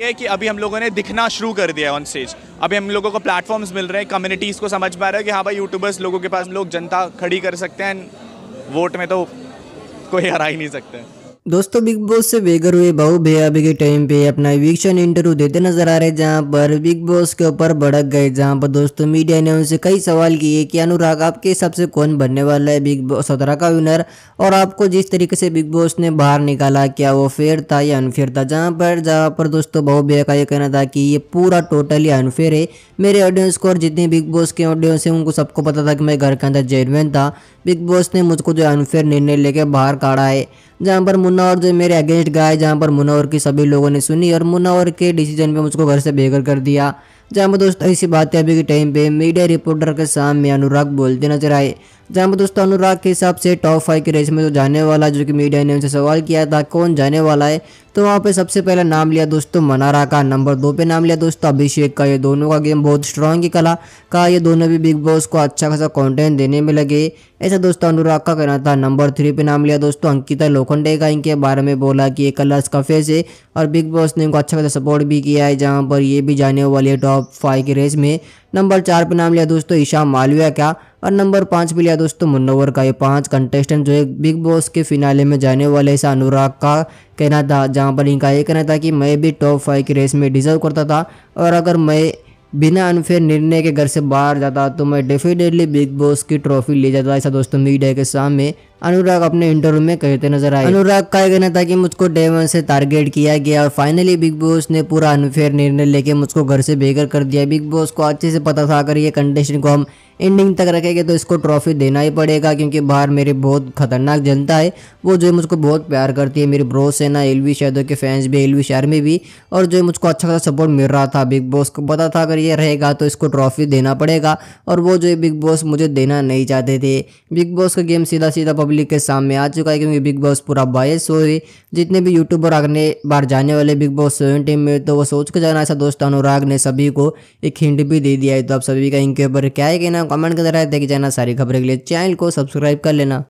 ये कि अभी हम लोगों ने दिखना शुरू कर दिया ऑन स्टेज अभी हम लोगों को प्लेटफॉर्म्स मिल रहे हैं कम्युनिटीज़ को समझ पा रहे हैं कि हाँ भाई यूट्यूबर्स लोगों के पास लोग जनता खड़ी कर सकते हैं वोट में तो कोई हरा ही नहीं सकते दोस्तों बिग बॉस से बेघर हुए बहु भैया अभी के टाइम पे अपना वीक्षण इंटरव्यू देते नजर आ रहे जहां पर बिग बॉस के ऊपर भड़क गए जहां पर दोस्तों मीडिया ने उनसे कई सवाल किए कि अनुराग आपके हिसाब से कौन बनने वाला है बिग बॉस सत्रह का विनर और आपको जिस तरीके से बिग बॉस ने बाहर निकाला क्या वो फेयर था या अनफेयर था जहाँ पर जहाँ पर दोस्तों बहु भैया का ये कहना था कि ये पूरा टोटली अनफेयर है मेरे ऑडियंस को और जितने बिग बॉस के ऑडियंस हैं उनको सबको पता था कि मैं घर के अंदर जेनवेन था बिग बॉस ने मुझको जो अनफेयर निर्णय लेके बाहर काढ़ा है जहाँ पर मुन्ना और जो मेरे अगेंस्ट गाए जहाँ पर और की सभी लोगों ने सुनी और मुन्ना और के डिसीजन पे मुझको घर से बेघर कर दिया जहाँ पर दोस्तों ऐसी बातें अभी के टाइम पे मीडिया रिपोर्टर के सामने अनुराग बोलते नजर आए जहाँ पर दोस्तों अनुराग के हिसाब से टॉप फाइव की रेस में जो जाने वाला जो कि मीडिया ने उनसे सवाल किया था कौन जाने वाला है तो वहाँ पे सबसे पहला नाम लिया दोस्तों तो मनारा का नंबर दो पे नाम लिया दोस्तों अभिषेक का ये दोनों का गेम बहुत स्ट्रॉन्ग है कला का ये दोनों भी बिग बॉस को अच्छा खासा कॉन्टेंट देने में लगे ऐसा दोस्तों अनुराग का कहना था नंबर थ्री पे नाम लिया दोस्तों अंकिता लोखंडे का इनके बारे में बोला कि ये कलर्स का फेस है और बिग बॉस ने इनको अच्छा खासा सपोर्ट भी किया है जहाँ पर ये भी जाने वाली है टॉप फाइव की रेस में नंबर चार पे नाम लिया दोस्तों ईशा मालविया का और नंबर पाँच पे लिया दोस्तों मुन्नवर का ये पाँच कंटेस्टेंट जो है बिग बॉस के फिनाले में जाने वाले ऐसा अनुराग का कहना था जहाँ पर इनका ये कहना था कि मैं भी टॉप फाइव की रेस में डिजर्व करता था और अगर मैं बिना अनफेयर निर्णय के घर से बाहर जाता तो मैं डेफिनेटली बिग बॉस की ट्रॉफी ले जाता ऐसा दोस्तों मीडिया के सामने अनुराग अपने इंटरव्यू में कहते नजर आए अनुराग का कहना था कि मुझको डे वन से टारगेट किया गया और फाइनली बिग बॉस ने पूरा अनफेयर निर्णय लेके मुझको घर से बेघर कर दिया बिग बॉस को अच्छे से पता था अगर ये कंडीशन को हम एंडिंग तक रखेंगे तो इसको ट्रॉफी देना ही पड़ेगा क्योंकि बाहर मेरी बहुत खतरनाक जनता है वो जो है मुझको बहुत प्यार करती है मेरी ब्रोस है ना एलवी शहदो के फैंस भी शहर में भी और जो है मुझको अच्छा खासा सपोर्ट मिल रहा था बिग बॉस को पता था अगर ये रहेगा तो इसको ट्रॉफी देना पड़ेगा और वो जो है बिग बॉस मुझे देना नहीं चाहते थे बिग बॉस का गेम सीधा सीधा पब्लिक के सामने आ चुका है क्योंकि बिग बॉस पूरा बायस हो रही जितने भी यूट्यूबर अगले बार जाने वाले बिग बॉस सेवेंटीन में तो वो सोच के जाना ऐसा दोस्त अनुराग ने सभी को एक हिंट भी दे दिया है तो आप सभी का इनके ऊपर क्या है कहना कमेंट कर रहा है देखिए जाना सारी खबरें के लिए चैनल को सब्सक्राइब कर लेना